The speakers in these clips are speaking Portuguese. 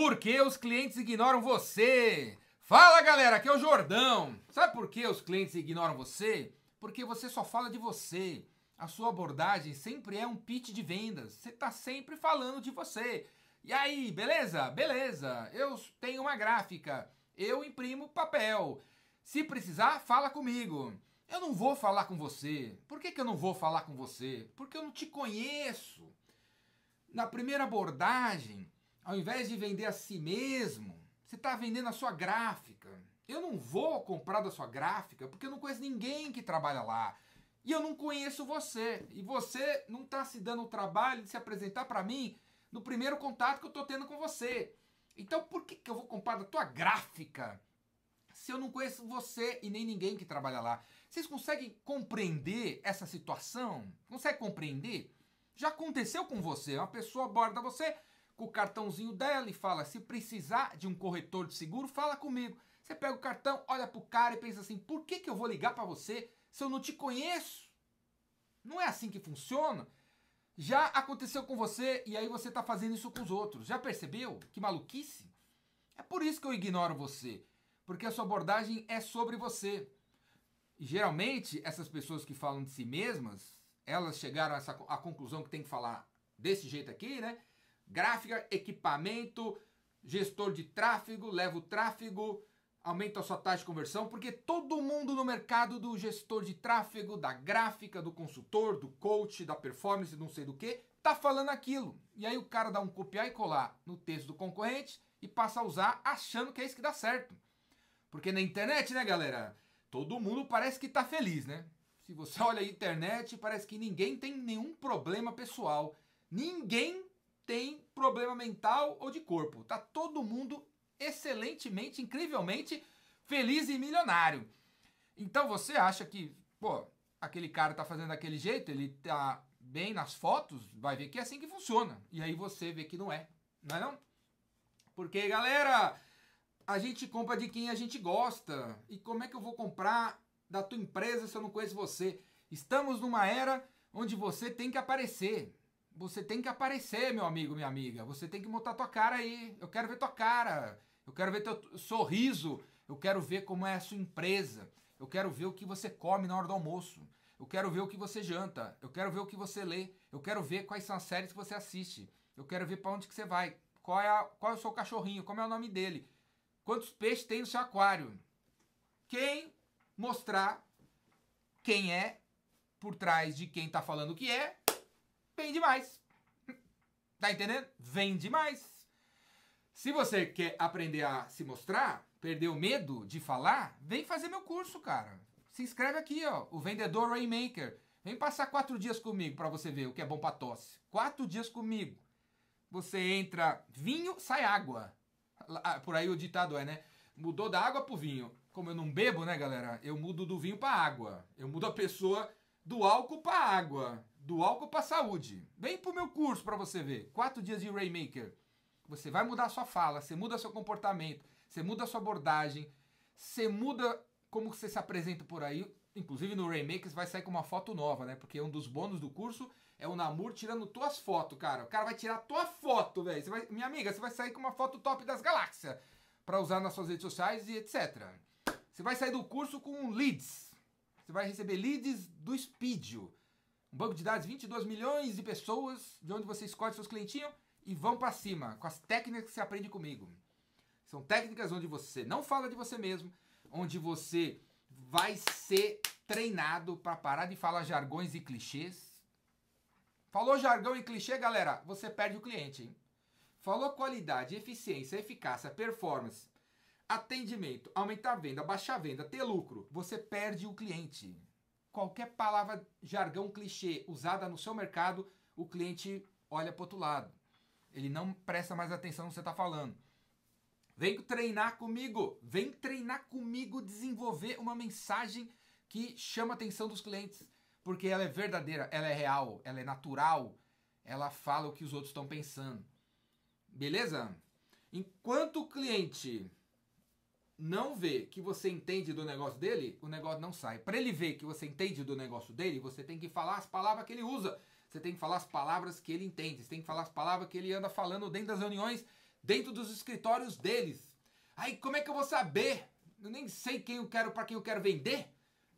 Por que os clientes ignoram você? Fala galera, aqui é o Jordão. Sabe por que os clientes ignoram você? Porque você só fala de você. A sua abordagem sempre é um pitch de vendas. Você está sempre falando de você. E aí, beleza? Beleza. Eu tenho uma gráfica. Eu imprimo papel. Se precisar, fala comigo. Eu não vou falar com você. Por que, que eu não vou falar com você? Porque eu não te conheço. Na primeira abordagem, ao invés de vender a si mesmo, você está vendendo a sua gráfica. Eu não vou comprar da sua gráfica porque eu não conheço ninguém que trabalha lá. E eu não conheço você. E você não está se dando o trabalho de se apresentar para mim no primeiro contato que eu estou tendo com você. Então por que, que eu vou comprar da tua gráfica se eu não conheço você e nem ninguém que trabalha lá? Vocês conseguem compreender essa situação? Consegue compreender? Já aconteceu com você, uma pessoa aborda você, com o cartãozinho dela e fala: se precisar de um corretor de seguro, fala comigo. Você pega o cartão, olha pro cara e pensa assim: por que, que eu vou ligar para você se eu não te conheço? Não é assim que funciona? Já aconteceu com você e aí você tá fazendo isso com os outros. Já percebeu? Que maluquice? É por isso que eu ignoro você, porque a sua abordagem é sobre você. E geralmente, essas pessoas que falam de si mesmas, elas chegaram a, essa, a conclusão que tem que falar desse jeito aqui, né? gráfica, equipamento, gestor de tráfego, leva o tráfego, aumenta a sua taxa de conversão, porque todo mundo no mercado do gestor de tráfego, da gráfica, do consultor, do coach, da performance, não sei do que, tá falando aquilo. E aí o cara dá um copiar e colar no texto do concorrente e passa a usar achando que é isso que dá certo. Porque na internet, né, galera, todo mundo parece que tá feliz, né? Se você olha a internet, parece que ninguém tem nenhum problema pessoal. Ninguém tem problema mental ou de corpo. Tá todo mundo excelentemente, incrivelmente feliz e milionário. Então você acha que, pô, aquele cara tá fazendo daquele jeito, ele tá bem nas fotos, vai ver que é assim que funciona. E aí você vê que não é, não é não? Porque, galera, a gente compra de quem a gente gosta. E como é que eu vou comprar da tua empresa se eu não conheço você? Estamos numa era onde você tem que aparecer. Você tem que aparecer, meu amigo, minha amiga. Você tem que montar tua cara aí. Eu quero ver tua cara. Eu quero ver teu sorriso. Eu quero ver como é a sua empresa. Eu quero ver o que você come na hora do almoço. Eu quero ver o que você janta. Eu quero ver o que você lê. Eu quero ver quais são as séries que você assiste. Eu quero ver para onde que você vai. Qual é, a, qual é o seu cachorrinho? Como é o nome dele? Quantos peixes tem no seu aquário? Quem mostrar quem é por trás de quem está falando que é, vem demais Tá entendendo? vem demais Se você quer aprender a se mostrar, perder o medo de falar, vem fazer meu curso, cara. Se inscreve aqui, ó, o Vendedor Rainmaker. Vem passar quatro dias comigo para você ver o que é bom para tosse. Quatro dias comigo. Você entra vinho, sai água. Ah, por aí o ditado é, né? Mudou da água pro vinho. Como eu não bebo, né, galera? Eu mudo do vinho para água. Eu mudo a pessoa do álcool para água, do álcool para saúde. Vem pro meu curso para você ver. Quatro dias de Raymaker. Você vai mudar sua fala, você muda seu comportamento, você muda sua abordagem, você muda como você se apresenta por aí. Inclusive no você vai sair com uma foto nova, né? Porque um dos bônus do curso é o Namur tirando tuas fotos, cara. O cara vai tirar tua foto, velho. Vai... Minha amiga, você vai sair com uma foto top das galáxias para usar nas suas redes sociais e etc. Você vai sair do curso com leads, você vai receber leads do Speed, Um banco de dados, 22 milhões de pessoas, de onde você escolhe seus clientinhos e vão para cima, com as técnicas que você aprende comigo. São técnicas onde você não fala de você mesmo, onde você vai ser treinado para parar de falar jargões e clichês. Falou jargão e clichê, galera, você perde o cliente, hein? Falou qualidade, eficiência, eficácia, performance Atendimento, aumentar a venda, baixar a venda, ter lucro, você perde o cliente. Qualquer palavra, jargão, clichê usada no seu mercado, o cliente olha para outro lado. Ele não presta mais atenção no que você está falando. Vem treinar comigo, vem treinar comigo desenvolver uma mensagem que chama a atenção dos clientes, porque ela é verdadeira, ela é real, ela é natural, ela fala o que os outros estão pensando. Beleza? Enquanto o cliente não vê que você entende do negócio dele, o negócio não sai. Para ele ver que você entende do negócio dele, você tem que falar as palavras que ele usa. Você tem que falar as palavras que ele entende. Você tem que falar as palavras que ele anda falando dentro das reuniões, dentro dos escritórios deles. Aí como é que eu vou saber? Eu nem sei quem eu quero para quem eu quero vender.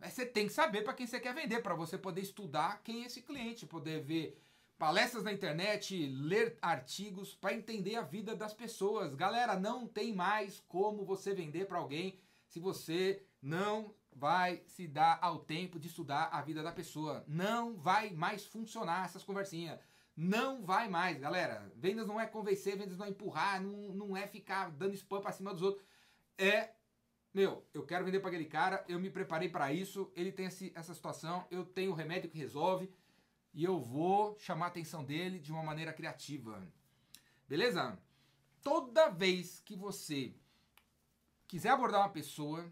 Mas você tem que saber para quem você quer vender, para você poder estudar quem é esse cliente, poder ver palestras na internet, ler artigos para entender a vida das pessoas. Galera, não tem mais como você vender para alguém se você não vai se dar ao tempo de estudar a vida da pessoa. Não vai mais funcionar essas conversinhas. Não vai mais, galera. Vendas não é convencer, vendas não é empurrar, não, não é ficar dando spam para cima dos outros. É, meu, eu quero vender para aquele cara, eu me preparei para isso, ele tem esse, essa situação, eu tenho o remédio que resolve e eu vou chamar a atenção dele de uma maneira criativa. Beleza? Toda vez que você quiser abordar uma pessoa,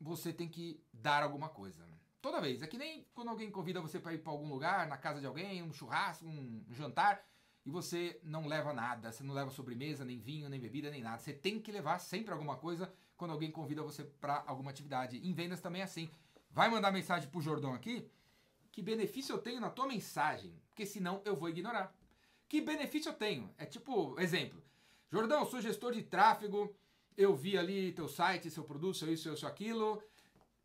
você tem que dar alguma coisa. Toda vez. É que nem quando alguém convida você para ir para algum lugar, na casa de alguém, um churrasco, um jantar, e você não leva nada. Você não leva sobremesa, nem vinho, nem bebida, nem nada. Você tem que levar sempre alguma coisa quando alguém convida você para alguma atividade. Em vendas também é assim. Vai mandar mensagem pro Jordão aqui? Que benefício eu tenho na tua mensagem? Porque senão eu vou ignorar. Que benefício eu tenho? É tipo, exemplo. Jordão, sou gestor de tráfego, eu vi ali teu site, seu produto, seu isso, seu, aquilo,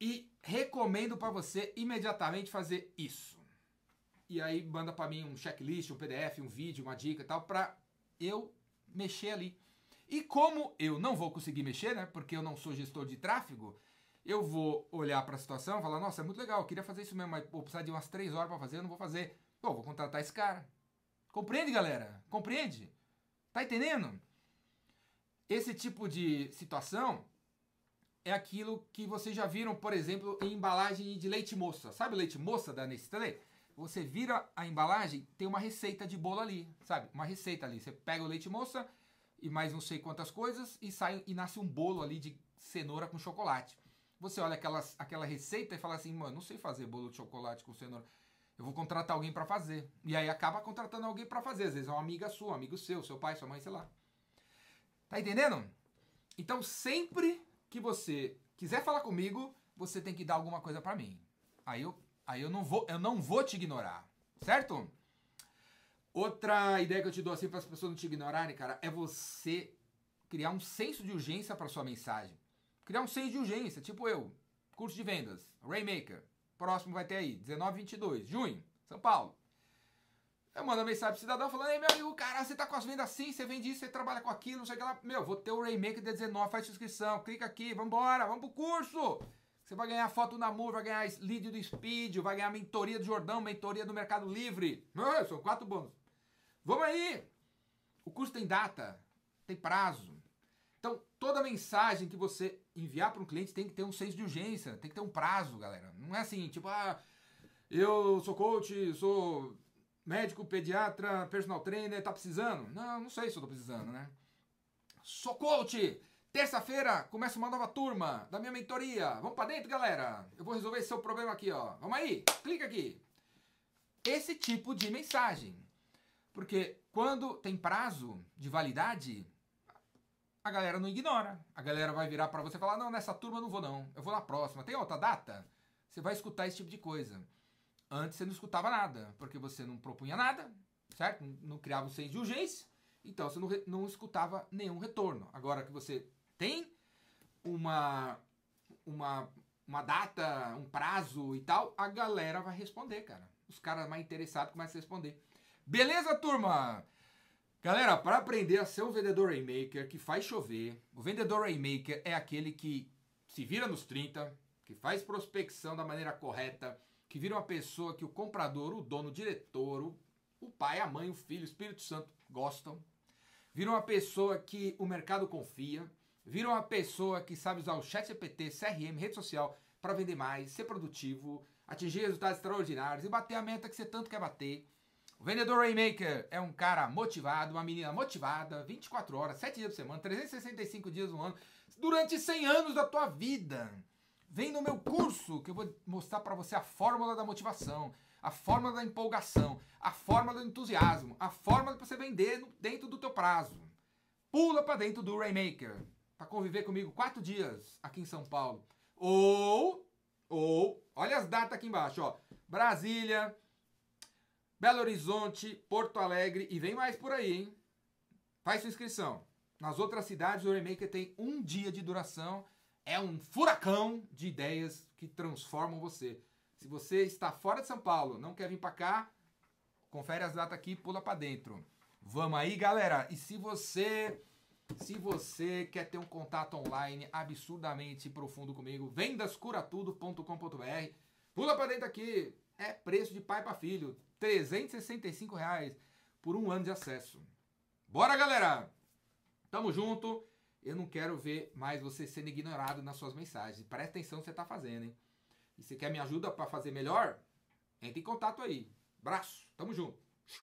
e recomendo para você imediatamente fazer isso. E aí manda para mim um checklist, um PDF, um vídeo, uma dica e tal, para eu mexer ali. E como eu não vou conseguir mexer, né? Porque eu não sou gestor de tráfego, eu vou olhar para a situação e falar, nossa, é muito legal, eu queria fazer isso mesmo, mas vou precisar de umas três horas para fazer, eu não vou fazer. vou contratar esse cara. Compreende, galera? Compreende? Tá entendendo? Esse tipo de situação é aquilo que vocês já viram, por exemplo, em embalagem de leite moça. Sabe leite moça da Nestlé? Você vira a embalagem, tem uma receita de bolo ali, sabe? Uma receita ali. Você pega o leite moça e mais não sei quantas coisas e sai e nasce um bolo ali de cenoura com chocolate. Você olha aquela, aquela receita e fala assim, mano, não sei fazer bolo de chocolate com cenoura. Eu vou contratar alguém para fazer. E aí acaba contratando alguém para fazer. Às vezes é uma amiga sua, um amigo seu, seu pai, sua mãe, sei lá. Tá entendendo? Então sempre que você quiser falar comigo, você tem que dar alguma coisa para mim. Aí eu, aí eu não vou, eu não vou te ignorar, certo? Outra ideia que eu te dou assim para as pessoas não te ignorarem, cara, é você criar um senso de urgência para sua mensagem. Criar um senso de urgência, tipo eu. Curso de vendas, Rainmaker. Próximo vai ter aí, 19 22, junho, São Paulo. Eu mando mensagem pro cidadão falando, ei meu amigo, cara, você tá com as vendas assim, você vende isso, você trabalha com aquilo, não sei o que lá. Meu, vou ter o Rainmaker de 19, faz sua inscrição, clica aqui, vambora, vamos pro curso! Você vai ganhar foto na Namur, vai ganhar lead do Speed, vai ganhar mentoria do Jordão, mentoria do Mercado Livre. Meu, são quatro bônus. Vamos aí! O curso tem data, tem prazo toda mensagem que você enviar para um cliente tem que ter um senso de urgência, tem que ter um prazo, galera. Não é assim, tipo, ah, eu sou coach, sou médico, pediatra, personal trainer, tá precisando? Não, não sei se eu tô precisando, né? Sou coach! Terça-feira começa uma nova turma da minha mentoria. Vamos para dentro, galera. Eu vou resolver esse seu problema aqui, ó. Vamos aí, clica aqui. Esse tipo de mensagem. Porque quando tem prazo de validade, a galera não ignora. A galera vai virar para você e falar: não, nessa turma eu não vou, não. Eu vou na próxima. Tem outra data? Você vai escutar esse tipo de coisa. Antes você não escutava nada, porque você não propunha nada, certo? Não criava um senso de urgência, então você não, não escutava nenhum retorno. Agora que você tem uma, uma, uma data, um prazo e tal, a galera vai responder, cara. Os caras mais interessados começam a responder. Beleza, turma? Galera, para aprender a ser um vendedor Rainmaker que faz chover, o vendedor Rainmaker é aquele que se vira nos 30, que faz prospecção da maneira correta, que vira uma pessoa que o comprador, o dono, o diretor, o, o pai, a mãe, o filho, o Espírito Santo gostam, vira uma pessoa que o mercado confia, vira uma pessoa que sabe usar o chat GPT, CRM, rede social para vender mais, ser produtivo, atingir resultados extraordinários e bater a meta que você tanto quer bater. O vendedor Rainmaker é um cara motivado, uma menina motivada, 24 horas, 7 dias por semana, 365 dias no ano, durante 100 anos da tua vida. Vem no meu curso que eu vou mostrar para você a fórmula da motivação, a fórmula da empolgação, a fórmula do entusiasmo, a fórmula para você vender dentro do teu prazo. Pula para dentro do Rainmaker para conviver comigo quatro dias aqui em São Paulo. Ou, ou, olha as datas aqui embaixo, ó. Brasília, Belo Horizonte, Porto Alegre e vem mais por aí, hein? Faz sua inscrição. Nas outras cidades, o Remaker tem um dia de duração. É um furacão de ideias que transformam você. Se você está fora de São Paulo, não quer vir para cá, confere as datas aqui e pula para dentro. Vamos aí, galera. E se você se você quer ter um contato online absurdamente profundo comigo, vendascuratudo.com.br. Pula para dentro aqui é preço de pai para filho. R$ reais por um ano de acesso. Bora, galera! Tamo junto. Eu não quero ver mais você sendo ignorado nas suas mensagens. Presta atenção no que você tá fazendo, hein? E se quer me ajuda para fazer melhor? Entre em contato aí. Braço. Tamo junto.